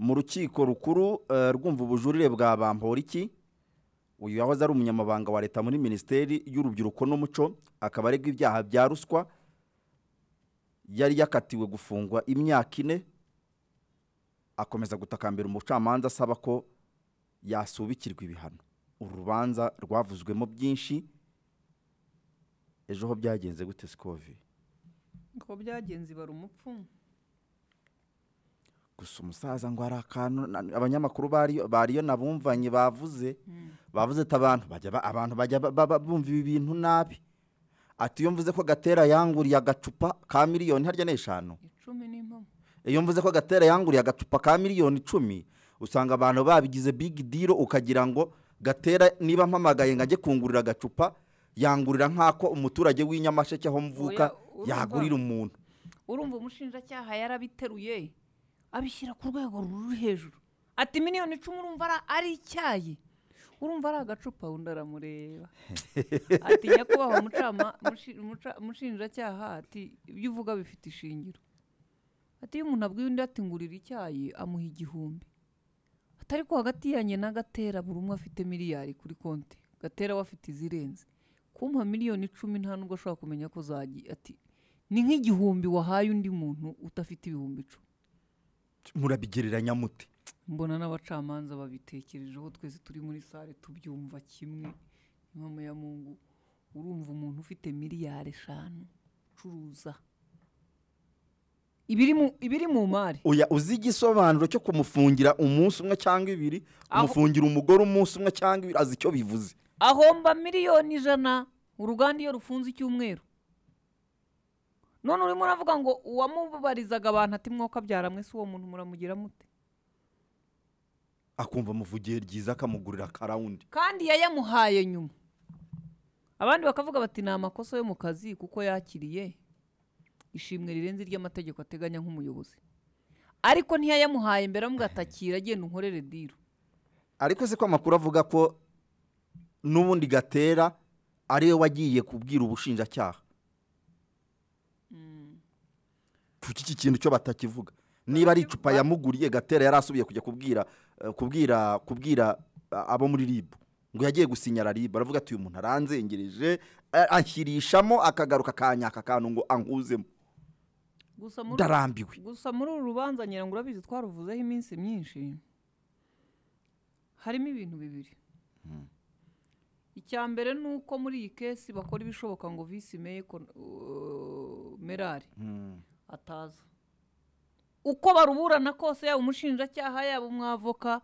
mu rukiko rukuru eh, rwumva ubujurire bwa bamporiki uyu yahoze ari umunyamabanga wa leta muri minisiteri y'urubyiruko n'umuco akaba aregwa ibyaha bya ruswa yari yakatiwe gufungwa imyaka ine akomeza gutakambira umucamanza asaba ko yasubikirwa ibihano uru rubanza rwavuzwemo byinshi ejo ho byagenze gute sikovi ko byagenze ibara umupfu gusa umusaza ngo hari akantu abanyamakuru bariyo nabumvanye bavuze hmm. bavuze ati abantu abantu bajya bumva ibi bintu nabi ati iyo mvuze ko gatera yanguriye agacupa ka miliyoni harya n'eshanu iyo mvuze ko gatera yanguriye agacupa ka miliyoni icumi usanga abantu babigize bigi diro ukagira ngo gatera niba mpamagaye ngo ajye kungurira agacupa yangurira nk'ako umuturage w'inyamasheke aho mvuka yagurira umuntu urumva umushinjacyaha yarabiteruye abishyira ku rwego ruri hejuru ati miliyoni icumi urumva ari icyayi urumva ari agacupa wundi aramureba ati nyakubahwa umushinjacyaha ati ibyo uvuga bifite ishingiro ati iyo umuntu abwiye undi atungurira icyayi amuha igihumbi atari ko hagati ya nyina gatera buri umwe afite miliyari kuri konti gatera we afite izirenze kumpa miliyoni icumi nta nubwo ashobora kumenya ko zagiye ati ni nk'igihumbi wahaye undi muntu udafite ibihumbi icumi murabigereranya mute mbona n'abacamanza babitekerejeho twese turi muri sale tubyumva kimwe inama ya mungu urumva umuntu ufite miliyari eshanu ucuruza ibiri mu mari uya uzi igisobanuro cyo kumufungira umunsi umwe cyangwa ibiri kumufungira umugore umunsi umwe cyangwa ibiri azi icyo bivuze ahomba miliyoni ijana uruganda iyo rufunze icyumweru none urimo uravuga ngo uwamubarizaga abantu ati mwuka byara si uwo muntu muramugira mute akumva amuvugiye ryiza akamugurira karawundi kandi yayamuhaye nyuma abandi bakavuga bati ni amakosa yo mu kazi kuko yakiriye ishimwe rirenze ry'amategeko ateganya nk'umuyobozi ariko ntiyayamuhaye mbere amugatakira agenda unkorere diru ariko se ko amakuru avuga ko n'ubundi gatera ariwe wagiye kubwira ubushinjacyaha iki kintu cyo batakivuga niba ari icupa yamuguriye gatera yari asubiye kujya kubwira eh, kubwira kubwira eh, abo muri ribu ngo yagiye gusinyara ribu aravuga ati uyu muntu aranzengereje eh, anshyirishamo akagaruka akanyaka akantu ngo anywuzemo ndarambiwe gusa muri uru rubanza ngo urabizi twaruvuzeho iminsi myinshi harimo ibintu bibiri hmm. icya mbere ni uko muri iyi kesi bakora ibishoboka ngo visi merari hmm. ataza uko baruburana kose yaba umushinjacyaha yaba umwavoka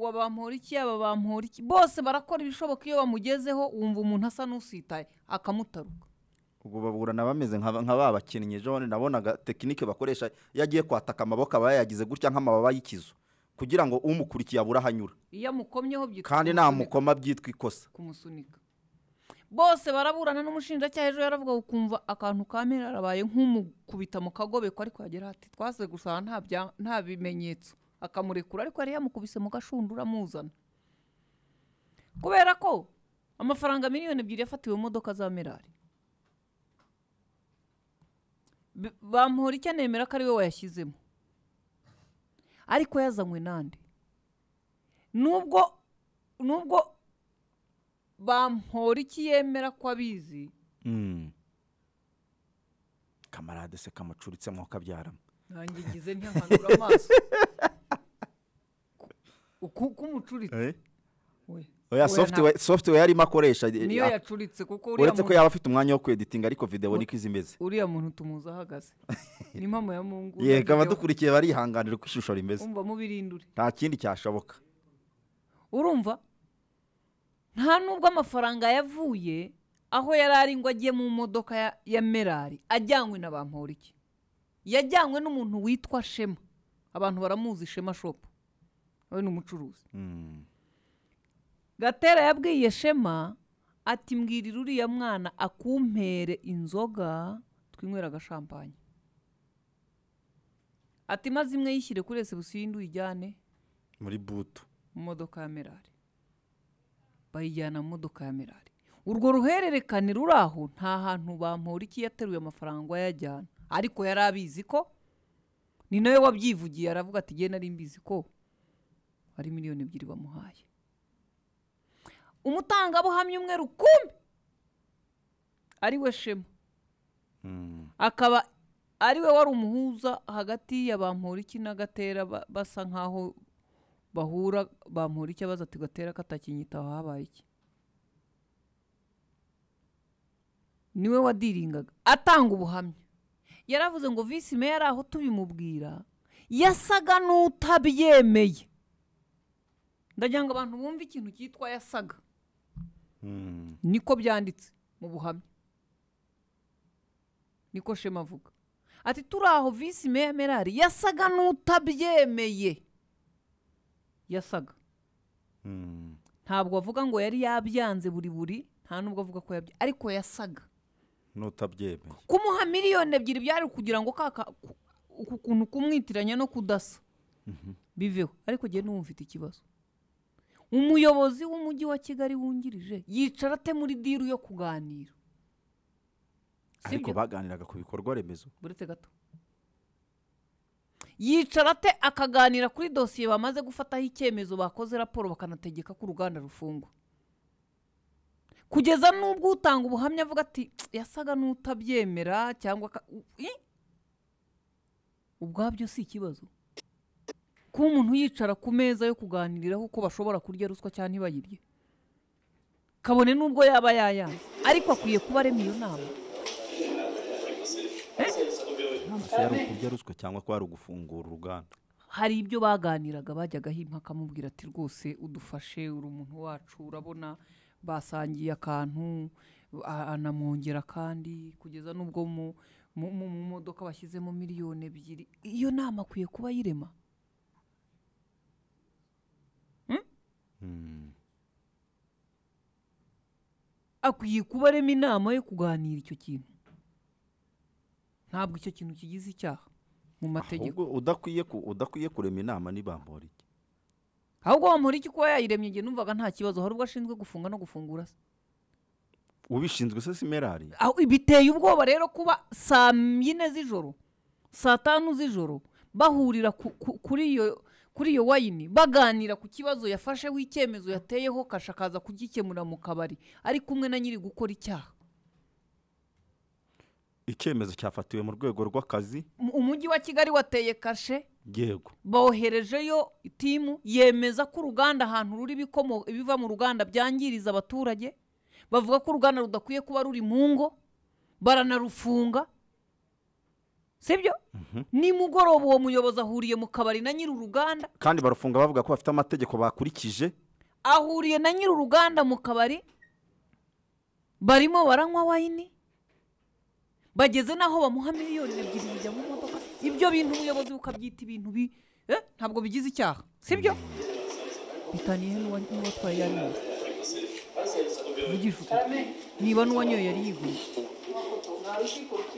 wabampora iki yaba bampora iki bose barakora ibishoboka iyo bamugezeho wumva umuntu asa n'usitaye akamutaruka ubwo baburana bameze nka ba bakinnyi jone nabonaga tekinike bakoresha iyo agiye kwataka amaboko aba yayagize gutya nk'amababa y'ikizu kugira ngo umukurikiye abura hanyura anyura iyo amukomyeho byitwa kandi namukoma byitwa ikosa kumusunika bose baraburana n'umushinjacyaha ejo yaravuga ukumva akantu ka kamera arabaye nk'umukubita mu kagobe ko ariko yagera ati twaze gusa nta bimenyetso akamurekura ariko yari yamukubise mu gashundura amuzana kubera ko amafaranga miliyoni ebyiri yafatiwe imodoka za merari bamuhora icyo nemera ko ari we wayashyizemo ariko yazanywe n'andi nubwo nubwo bampora iki yemera ko abizi hmm. kamarade se kamucuritsemo kabyaramo ntange igize ntiyamanura amaso uko umucuritse eh? oya oh, software arimo akoresha eh, niyo ah, yacuritse kuko uretse ko yaba afite umwanya wo kweditinga ariko videwo niko izi imeze uriya muntu tumuzi ahagaze ni impamvu ya mungu yego abadukurikiye barihanganira uko ishusho rimeze nta kindi cyashoboka urumva nta nubwo amafaranga yavuye aho yari ari ngo ajye mu modoka ya merari ajyanywe na ba mporiki yajyanywe n'umuntu witwa shema abantu baramuzi shema shopu we ni umucuruzi hmm. gatera yabwiye shema ati mbwirira uriya mwana akumpere inzoga twinywera agashampanye ati maze imwe yishyire kuri ese y'indi uyijyane muri butu mu modoka ya merari bayijyana mu modoka ya mirari urwo ruhererekane ruri aho nta hantu bampora iki yateruye amafaranga ayajyana ariko yari abizi ko ni nawe wabyivugiye aravuga ati genda ari mbizi ko ari miliyoni ebyiri bamuhaye umutangabuhamya umwe rukumbi ari we shema hmm. akaba ari we wari umuhuza hagati ya bampora iki n'agatera basa nkaho bahura icyo ikibazo ati gatera katakinyitaho habaye iki niwe wadiringaga atanga ubuhamya yaravuze ngo visi meya ari aho tubimubwira yasaga n'utabyemeye ndagira ngo abantu bumve ikintu cyitwa yasaga hmm. niko byanditse mu buhamya niko shema avuga ati turi aho visi meya merari yasaga n'utabyemeye yasaga hmm. ntabwo avuga ngo yari yabyanze buri buri nta nubwo avuga ko yabyanze ariko yasaga n'utabyemeye kumuha miliyoni ebyiri byari kugira ngo kaka uku kuntu kumwitiranya no kudasa mhm. biveho ariko njye n'uwufite ikibazo umuyobozi w'umujyi wa kigali wungirije yicara ate muri diru yo kuganira ariko baganiraga ku bikorwa remezo buretse gato yicara ate akaganira kuri dosiye bamaze gufataho icyemezo bakoze raporo bakanategeka ko uruganda rufungwa kugeza n'ubwo utanga ubuhamya avuga ati yasaga n'utabyemera cyangwa ubwabyo si ikibazo kuba umuntu yicara ku meza yo kuganiriraho ko bashobora kurya ruswa cyangwa ntibayirye kabone n'ubwo yaba yayanze ariko akwiye kuba arema iyo nama ese yari ukurya ruswa cyangwa ko ari ugufungura uruganda hari ibyo baganiraga bajyagaho impaka amubwira ati rwose udufashe uri umuntu wacu urabona basangiye akantu anamwongera kandi kugeza n'ubwo mu modoka bashyizemo miliyoni ebyiri iyo nama akwiye kuba ayirema hmm? Hmm. akwiye kuba arema inama yo kuganira icyo kintu ntabwo icyo kintu kigize icyaha mu mategeko udakwiye kurema inama n'ibambora iki ahubwo wamura iki kuba yayiremye igihe numvaga nta kibazo hari ubwo ashinzwe gufunga no gufungura se ubishinzwe se simerari biteye ubwoba rero kuba saa yine z'ijoro saa tanu z'ijoro bahurira kuri iyo wayini baganira ku kibazo yafasheho icyemezo yateyeho kasha akaza kugikemura mu kabari ari kumwe na nyiri gukora icyaha icyemezo cyafatiwe mu rwego rw'akazi umujyi wa kigali wateye kashe yego boherejeyo timu yemeza ko uruganda ahantu ruri ibiva mu ruganda byangiriza abaturage bavuga ko uruganda rudakwiye kuba ruri mu ngo baranarufunga sibyo mhm. nimugoroba uwo muyobozi ahuriye mu kabari na nyiri uruganda kandi barufunga bavuga ko bafite amategeko bakurikije ahuriye na nyiri uruganda mu kabari barimo baranywa wayini bageze n'aho bamuha miliyoni ebyiri zijya mu modoka ibyo bintu umuyobozi bukabyita ibintu bi eh? ntabwo bigize icyaha si byo bitaniye n'uwatwaye yanyoye vugisha ukuri niba n'uwanyoye yari yiguye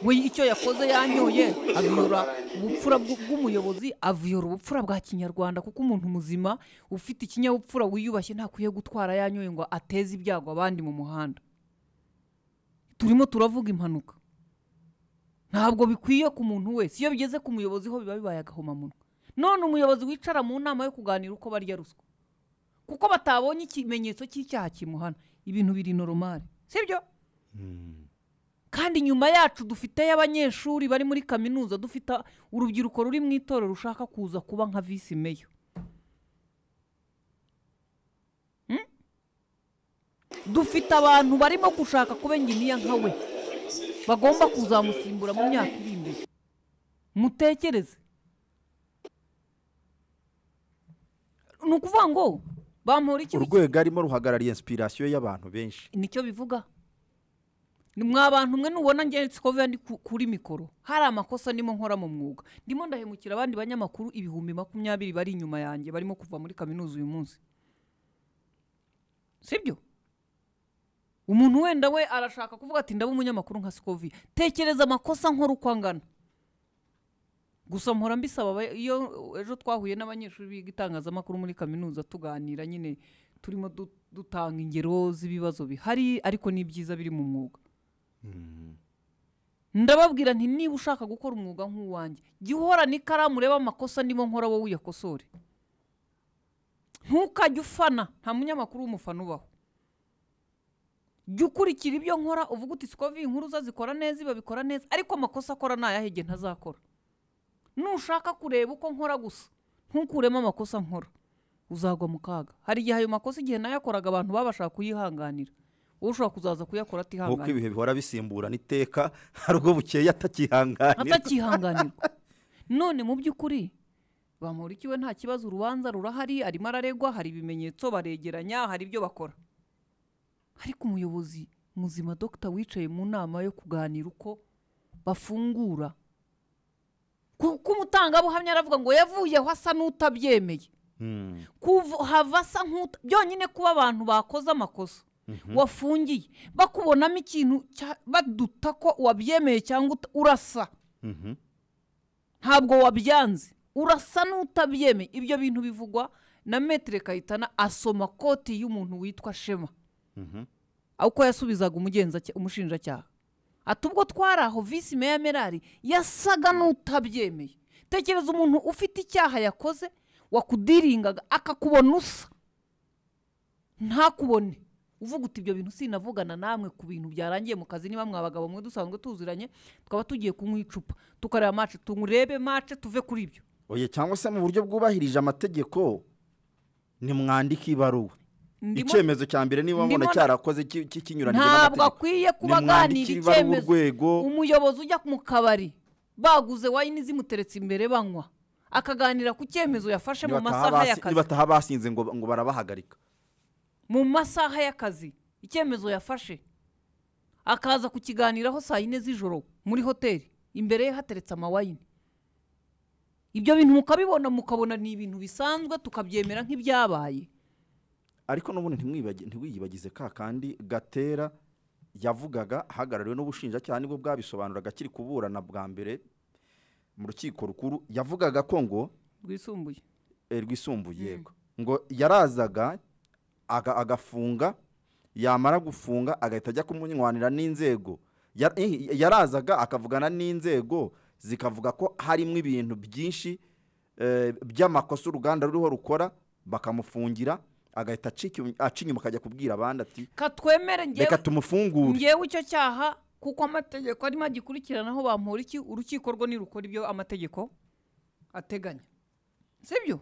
we icyo yakoze yanyoye aviyora ubupfura bw'umuyobozi aviyora ubupfura bwa kinyarwanda kuko umuntu muzima ufite ikinyabupfura wiyubashye ntakwiye gutwara yanyoye ngo ateze ibyago abandi mu muhanda turimo turavuga impanuka ntabwo bikwiye ku muntu wese iyo bigeze ku muyobozi ho biba bibaye agahomamunwa none umuyobozi wicara mu nama yo kuganira uko barya ruswa kuko batabonye ikimenyetso cy'icyaha kimuhana ibintu biri noromari sibyo hmm. kandi nyuma yacu dufiteyo abanyeshuri bari muri kaminuza dufite urubyiruko ruri mu itorero rushaka kuza kuba nka visi meyo hmm? dufite abantu barimo gushaka kuba inginiya nka we bagomba kuzamusimbura mu myaka iri imbere mutekereze ni ukuvuga ngo bamura iki urwego arimo ruhagarariye inspiration y'abantu benshi nicyo bivuga mwa bantu mwe nubona ngenzi ko ndi kuri mikoro hari amakosa nimo nkora mu mwuga ndimo ndahemukira abandi banyamakuru ibihumbi makumyabiri bari inyuma yanjye barimo kuva muri kaminuza uyu munsi sibyo umuntu wenda we arashaka kuvuga ati ndaba umunyamakuru nka sikovi tekereza amakosa nkora uko angana gusa mpora mbisaba iyo ejo twahuye n'abanyeshuri biga itangazamakuru muri kaminuza tuganira nyine turimo dutanga ingero z'ibibazo bihari ariko ni byiza biri mu mwuga mm-hmm. ndababwira nti niba ushaka gukora umwuga nk'uwanjye jya uhorana ikaramu urebe amakosa nimo nkora wowe uyakosore ntukajye ufana nta munyamakuru w'umufana ubaho jya ukurikira ibyo nkora uvuga uti siko inkuru zikora neza iba bikora neza ariko amakosa akora ntayahege ntazakora nushaka kureba uko nkora gusa ntukuremo amakosa nkora uzagwa mu kaga hari igihe ayo makosa igihe nayakoraga abantu babashaka kuyihanganira ushobora kuzaza kuyakora atihanganira nk'uko ibihe bihora bisimbura n’iteka hari ubwo bukeye atakihanganirwa atakihanganirwa none mu by'ukuri bamurikiwe nta kibazo urubanza rurahari arimo araregwa hari ibimenyetso baregeranya hari ibyo bakora ariko umuyobozi muzima dogita wicaye mu nama yo kuganira uko bafungura kuko umutangabuhamya aravuga ngo yavuyeho asa n'utabyemeye hmm. kuhava asa nk'uta byonyine kuba abantu bakoze amakosa mhm. wafungiye bakubonamo ikintu baduta ko wabyemeye cyangwa urasa mhm. ntabwo wabyanze urasa n'utabyemeye ibyo bintu bivugwa na metire kayitana asoma koti y'umuntu witwa shema uko yasubizaga umushinjacyaha ati ubwo twari aho visi meya merari yasaga n'utabyemeye tekereza umuntu ufite icyaha yakoze wakudiringaga akakubona usa ntakubone uvuga uti ibyo bintu sinavugana namwe ku bintu byarangiye mu kazi niba mwabagabo mwe dusanzwe tuziranye tukaba tugiye kunywa icupa tukareba mace turebe mace tuve kuri ibyo oye cyangwa se mu buryo bwubahirije amategeko ni ibaruwa icyemezo cya mbere niba mbona cyarakoze kinyuranyije n'amategeko ntabwo akwiye kuba aganira icyemezo umuyobozi ujya mu kabari baguze wayini zimuteretse imbere banywa akaganira ku cyemezo yafashe mu masaha y'akazi bataha basinze ngo barabahagarika mu masaha y'akazi icyemezo yafashe akaza kukiganiraho saa yine z'ijoro muri hoteli imbere ye hateretse amawayini ibyo bintu mukabibona mukabona ni ibintu bisanzwe tukabyemera nk'ibyabaye ariko n'ubundi ntiwiyibagize ka kandi gatera yavugaga ahagarariwe n'ubushinjacyaha nibwo bwabisobanuraga akiri kuburana bwa mbere mu rukiko rukuru yavugaga ko ngo rwisumbuye eh, rwisumbuye mm. ngo yarazaga agafunga yamara gufunga agahita ajya kumunywanira n'inzego eh, yarazaga akavugana n'inzego zikavuga ko harimo ibintu byinshi eh, by'amakosa uruganda ruriho rukora bakamufungira agahita aca inyuma akajya kubwira abandi ati katwemere reka tumufungure ngewe icyo cyaha kuko amategeko arimo agikurikiranaho bampura iki urukiko rwo nirukora ibyo amategeko ateganya si byo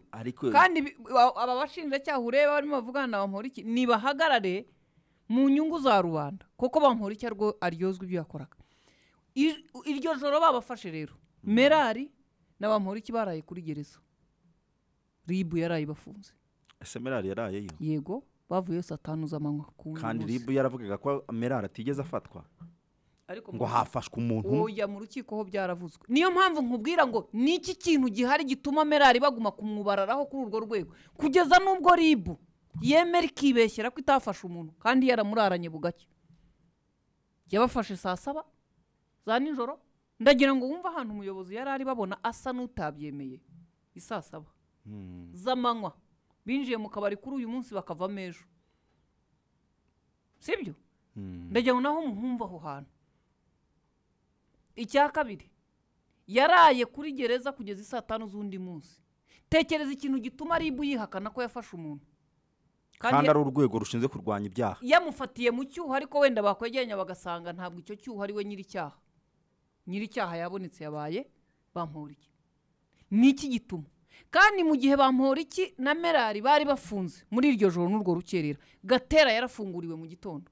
kandi aba bashinjacyaha ureba barimo bavugana bampura iki nibahagarare mu nyungu za rubanda kuko bampura icyo arwo aryozwa ibyo yakoraga iryo joro babafashe rero mm. merari na bampura iki baraye kuri gereza ribu yaraye bafunze ese merari yarayeyo yego bavuyeyo saa tanu z'amanywa ku kandi ribu yaravugaga ko merari atigeze afatwa ngo hafashwe umuntu woya mu rukiko ho byaravuzwe niyo mpamvu nkubwira ngo ni iki kintu gihari gituma merari baguma kumwubararaho kuri urwo rwego kugeza n'ubwo ribu yemera ikibeshyera ko itafashe umuntu kandi yaramuraranye bugacya yabafashe saa saba za nijoro ndagira ngo wumve ahantu umuyobozi yari ari babona asa n'utabyemeye i saa saba hmm. z'amanywa binjiye mu kabari kuri uyu munsi bakavamo ejo sibyo hmm. ndagira ngo naho muhumva aho hantu icya kabiri yaraye kuri gereza kugeza isaa tanu z'undi munsi tekereza ikintu gituma ribu yihakana ko yafashe umuntu kandi ari urwego rushinzwe kurwanya ibyaha yamufatiye mu cyuho ariko wenda bakwegeranya bagasanga ntabwo icyo cyuho ari we nyir'icyaha nyir'icyaha yabonetse yabaye bamuriye ni iki gituma kandi mu gihe bamporiki na merari bari bafunze muri iryo joro n'urwo rukerera gatera yarafunguriwe mu gitondo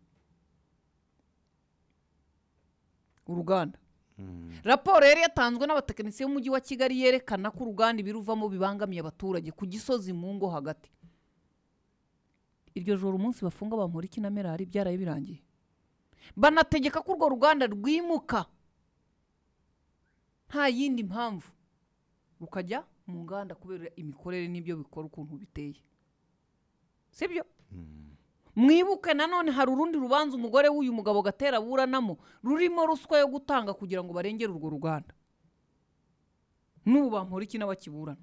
uruganda hmm. raporo yari yatanzwe n'abatekinisiye b'umujyi wa kigali yerekana ko uruganda ibiruvamo bibangamiye abaturage ku gisozi mu ngo hagati iryo joro umunsi bafunga bamporiki na merari byaraye birangiye banategeka ko urwo ruganda rwimuka nta yindi mpamvu rukajya mu nganda kubera imikorere n'ibyo bikora ukuntu biteye sibyo hmm. mwibuke nanone hari urundi rubanza umugore w'uyu mugabo gatera aburanamo rurimo ruswa yo gutanga kugira ngo barengere urwo ruganda n'ubu bampora iki n'abakiburana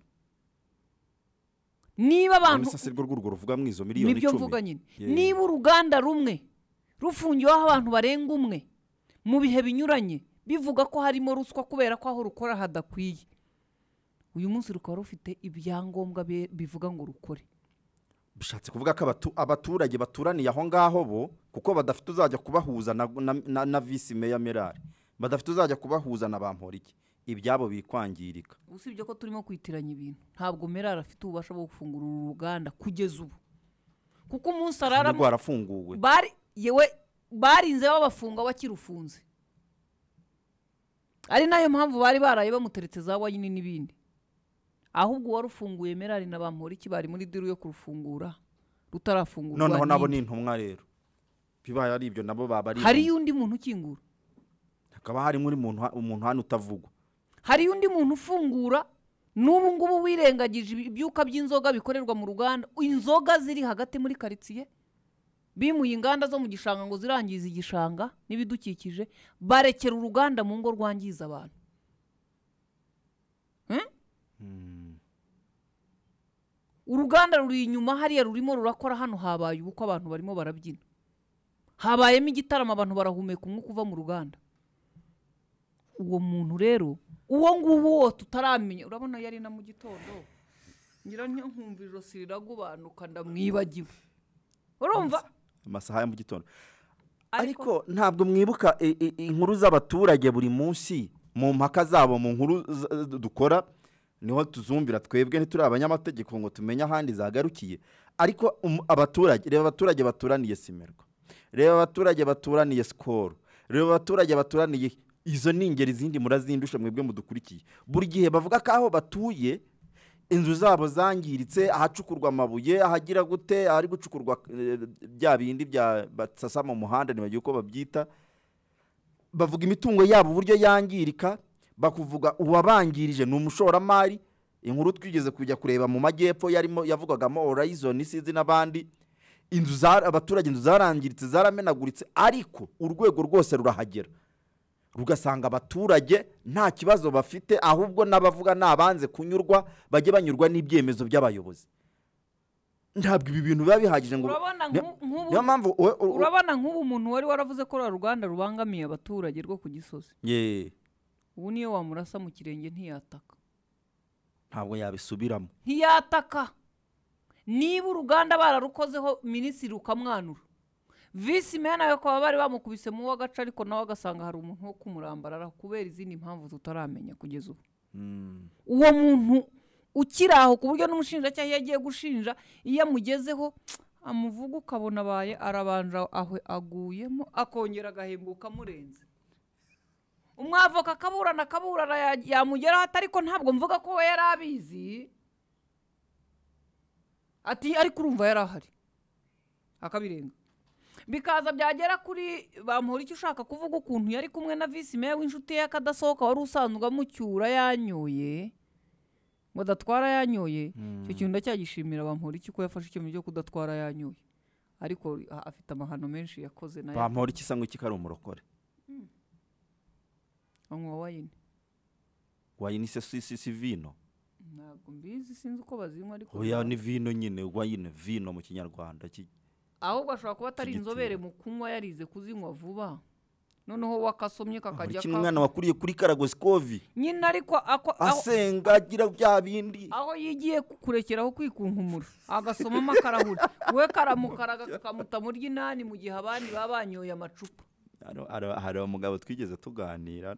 niba abantu nibyo mvuga nyine niba uruganda rumwe rufungiweho abantu barenga umwe mu bihe binyuranye bivuga ko harimo ruswa kubera ko aho rukora hadakwiye uyu munsi rukaba rufite ibyangombwa bivuga ngo rukore bishatse kuvuga ko abaturage baturaniye aho ngaho bo kuko badafite uzajya kubahuza na visi meya merari badafite uzajya kubahuza na bamporiki ibyabo bikwangirika usibye ko turimo kwitiranya ibintu ntabwo merari afite ububasha bwo gufungura uru ruganda kugeza ubu kuko umunsi araramo rwarafunguwe yewe barinze babafunga bakirufunze ari nayo mpamvu bari baraye bamuteretse za wayini n'ibindi ahubwo uwarufunguye merari na bamporiki bari muri diru yo kurufungura rutarafungurwa noneho nabo ni intumwa rero bibaye ari ibyo nabo baba ari hariyo undi muntu ukingura hakaba harimo uri umuntu hano utavugwa hariyo undi muntu ufungura n'ubu ngubu wirengagije ibyuka by'inzoga bikorerwa mu ruganda inzoga ziri hagati muri karitsiye bimuye inganda zo mu gishanga ngo zirangize igishanga n'ibidukikije barekera uruganda mu ngo rwangiza abantu uruganda ruri inyuma hariya rurimo rurakora hano habaye ubukwe abantu barimo barabyina habayemo igitaramo abantu barahumeka umwuka kuva mu ruganda uwo muntu rero uwo nguwo wose urabona yari na mu gitondo ngira nkumva ijosi riragubanuka ndamwibagiwe urumva amasaha ya mu gitondo ariko ntabwo mwibuka inkuru z'abaturage buri munsi mu mpaka zabo mu nkuru dukora niho tuzumbira twebwe ntituri abanyamategeko ngo tumenye ahandi zagarukiye ariko um, abaturage reba abaturage baturaniye simerwa reba abaturage baturaniye sikoro reba abaturage baturaniye izo ni ingeri zindi murazindusha mwebwe mudukurikiye buri gihe bavuga ko aho batuye inzu zabo zangiritse ahacukurwa amabuye ahagira gute ahari gucukurwa eh, bya bindi bya basasa mu muhanda ntibagiye uko babyita bavuga imitungo yabo uburyo yangirika bakuvuga uwabangirije ni umushoramari inkuru twigeze kujya kureba mu majyepfo yarimo yavugagamo orayizoni sinzi n'abandi inzu za abaturage inzu zarangiritse zaramenaguritse ariko urwego rwose rurahagera rugasanga abaturage nta kibazo bafite ahubwo n'abavuga n'abanze kunyurwa bajye banyurwa n'ibyemezo by'abayobozi ntabwo ibi bintu biba bihagije ngo niyo mpamvu urabona nk'ubu umuntu wari waravuze ko ruriya ruganda rubangamiye abaturage rwo ku gisozi ubu niyo wamurasa mu kirenge ntiyataka ntabwo yabisubiramo ntiyataka niba uruganda bararukozeho minisitiri ukamwanura visi mena nawe bakaba bari bamukubise mu w'agace ariko nawe agasanga hari umuntu wo kumurambarara kubera izindi mpamvu tutaramenya kugeza ubu hmm. uwo muntu ukiri aho ku buryo n'umushinjacyaha iyo agiye gushinja iyo amugezeho amuvuga ukabona abaye arabanja aho aguyemo akongera agahembuka amurenze umwavoka akaburana akaburana yamugeraho atariko ntabwo mvuga ko we yari abizi ati ariko urumva yari ahari akabirenga bikaza byagera kuri bamuhora icyo ushaka kuvuga ukuntu yari kumwe na visi meya w'inshuti ye akadasohoka wari usanzwe amucyura yanyoye ngo adatwara yanyoye hmm. icyo kintu ndacyagishimira bamuhora iki ko yafashe icyemezo cyo kudatwara yanyoye ariko afite amahano menshi yakoze nayo bamuhora iki isa nk'iki ari umurokore banywa wayini wayini se si si vino ntabwo mbizi sinzi uko bazinywa ariko oya ni vino nyine wayini vino mu kinyarwanda ahubwo ashobora kuba atari inzobere mu kunywa yarize kuzinywa vuba noneho wakasomye kakajya ka umwana wakuriye kuri karagosi nyine ariko asenga agira bya bindi aho yigiye kurekeraho kwikunkumura agasomamo akarahuri we karamukaraga kakamuta mu inani mu gihe abandi baba banyoye amacupa hari umugabo twigeze tuganira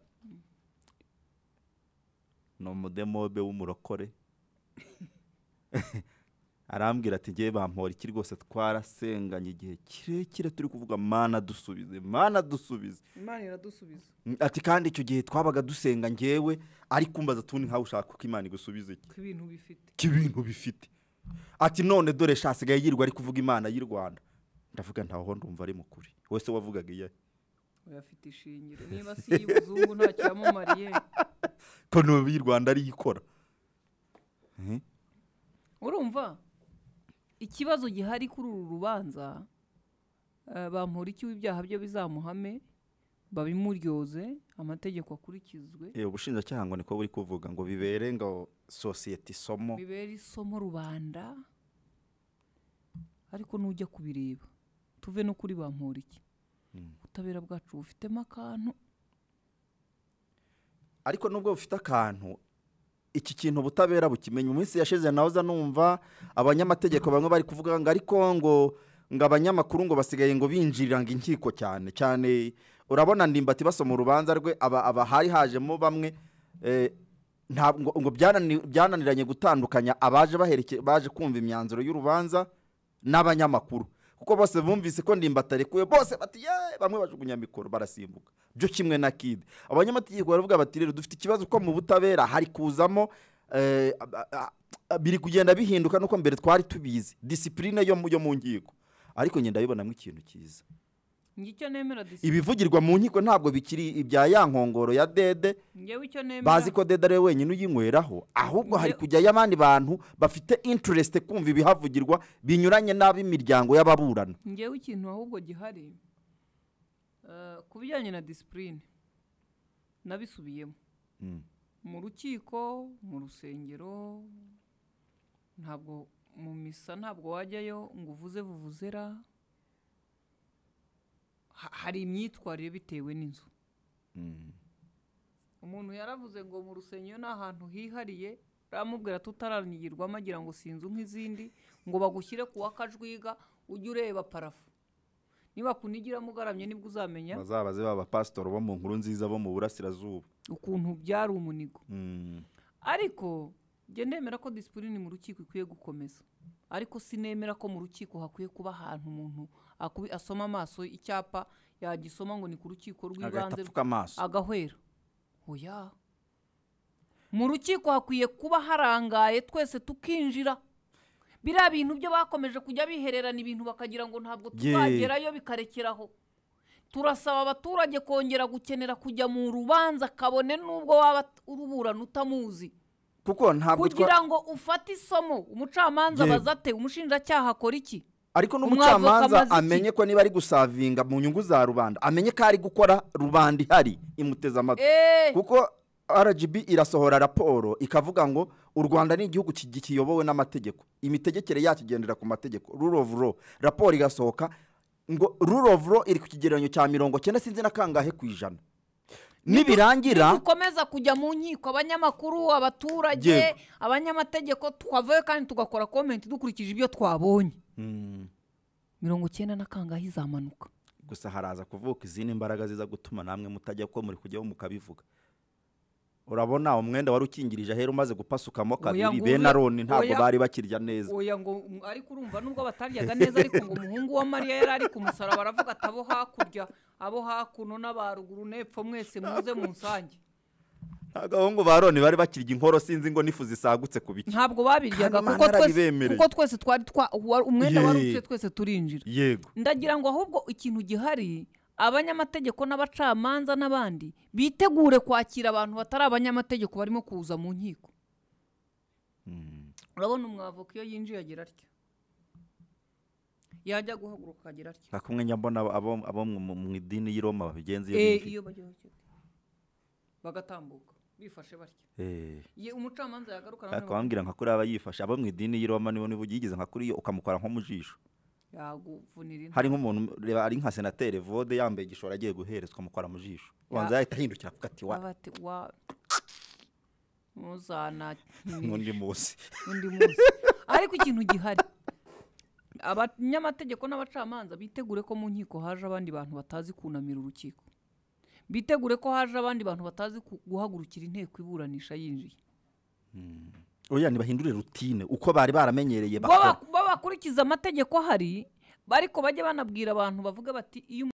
ni umudemobe w'umurokore arambwira ati ngewe bampora iki rwose twarasenganye igihe kirekire turi kuvuga mana dusubize mana dusubize imana iradusubiza mm, ati kandi icyo gihe twabaga dusenga ngewe ariko kumbaza tundi nkawe ushaka ko imana igusubize iki ibintu bifite ati none dore shasigaye yirwa ari kuvuga imana y'u rwanda ndavuga ntaho ndumva ari mukuri wese wavugaga iyahe we ishingiro niba si iy'ubuzungu ntacyo yamumariye konobe y'u rwanda ariyo ikora eh? urumva ikibazo gihari kuri uru rubanza eh, bamurikiwe ibyaha byo bizamuhame babimuryoze amategeko akurikizwe eh, ubushinjacyaha ngo niko buri kuvuga ngo bibere ngo sosiyete isomo bibere isomo rubanda ariko nujya kubireba tuve no kuri iki Hmm. ubutabera bwacu bufitemo akantu ariko nubwo bufite akantu iki kintu ubutabera bukimenya umunsi yashize nawe uza numva abanyamategeko bamwe bari kuvuga ngo ariko ngo ngo abanyamakuru ngo basigaye ngo binjirira ngo inkiko cyane cyane urabona ndimbati basoma urubanza rwe aba hari hajemo bamwe eh, ntabwo ngo byananiranye gutandukanya abaje baje kumva imyanzuro y'urubanza n'abanyamakuru kuko bose bumvise ko ndimbatarekuye bose bati yeee bamwe bajugunya mikoro barasimbuka byo kimwe na kide abanyamategeko baravuga bati rero dufite ikibazo ko mu butabera hari kuzamo eh, biri kugenda bihinduka nuko mbere twari tubizi disipurine yo mu nkiko ariko ngenda bibonamo ikintu cyiza ibivugirwa mu nkiko ntabwo bikiri ibya ya nkongoro ya dede bazi ko dede ari we wenyine uyinyweraho ahubwo hari kujyayo abandi bantu bafite interest kumva ibihavugirwa binyuranye n'ab'imiryango y'ababurana ngewe ikintu ahubwo gihari eh, ku bijyanye na disipurine nabisubiyemo hmm. mu rukiko mu rusengero ntabwo mu misa ntabwo wajyayo ngo uvuze buvuzera hari imyitwarire bitewe n'inzu hmm. umuntu yaravuze ngo mu rusengero ni ahantu hihariye ramubwira tutarangirwamo agira ngo sinzu nk'izindi ngo bagushyire ku wakajwiga ujye ureba parafo niba kunigiramo ugaramye nibwo uzamenya bazabaze baba pasitoro bo mu nkuru nziza bo mu burasirazuba ukuntu byari umunigo hmm. ariko njye nemera ko disipurine mu rukiko ikwiye gukomeza ariko sinemera ko mu rukiko hakwiye kuba ahantu umuntu asoma amaso icyapa yagisoma ngo ni ku rukiko rw'ibanze agahwera oya mu rukiko hakwiye kuba harangaye twese tukinjira biriya bintu byo bakomeje kujya bihererana ibintu bakagira ngo ntabwo tuzagerayo bikarekeraho turasaba abaturage kongera gukenera kujya mu rubanza kabone n'ubwo waba uruburana utamuzi kuko ntabwo kugira ngo ufate isomo umucamanza bazate umushinjacyaha akora iki ariko n'umucamanza amenye ko niba ari gusavinga mu nyungu za rubanda amenye ko ari gukora rubanda ihari imuteze amatwi eh. kuko rgb irasohora raporo ikavuga ngo u rwanda ni igihugu kiyobowe n'amategeko imitegekere yakigendera ku mategeko rurovuro raporo igasohoka ngo rurovuro iri ku kigereranyo cya mirongo cyenda sinzi na kangahe ku ijana nibirangira dukomeza kujya mu nkiko abanyamakuru abaturage abanyamategeko twavuye kandi tugakora komenti dukurikije ibyo twabonye hmm. mirongo icyenda na kangahe izamanuka gusa haraza kuvuka izindi mbaraga ziza gutuma namwe mutajya ko muri kujyaho mukabivuga urabona umwenda wari ukingirije ahera umaze gupasukamo kabiri bene aroni ntabwo bari bakirya neza ariko urumva nubwo bataryaga neza ariko ngo umuhungu wa mariya yari ari ku musaraba aravuga ati abo hakurya abo hakuno n'abaruguru n'epfo mwese muze mu nsange agahungu ba roni bari bakirya inkoro sinzi ngo n'ifu zisagutse ku biti ntabwo babiryaga kuko twese twari umwenda wari utse twese turinjira yego ndagira ngo ahubwo ikintu gihari abanyamategeko n'abacamanza n'abandi bitegure kwakira abantu batari abanyamategeko barimo kuza mu nkiko hmm. urabona umwavoka iyo yinjiye agira atya yajya guhaguruka agira atya nka kumwe nyabona abo mu idini y'iroma babigenza iyo eh, bagatambuka bifashe batya eh. umucamanza yagaruka nawe nka kuriya aba yifashe abo mu idini y'iroma niba ugiye nka kuriya ukamukora nko mu jisho hari nk'umuntu reba ari nka senateri vode yambaye igishoro agiye guherezwa mukora mu jisho ubanza yahita ahindukira kuko ati wa muzana n'undi munsi ariko ikintu gihari abanyamategeko n'abacamanza bitegure ko mu nkiko haje abandi bantu batazi kunamira urukiko bitegure ko haje abandi bantu batazi guhagurukira inteko iburanisha yinjiye hmm. oya ntibahindure rutine uko bari baramenyereye bakora bakurikiza amategeko ahari bariko bajye banabwira abantu bavuga bati iyo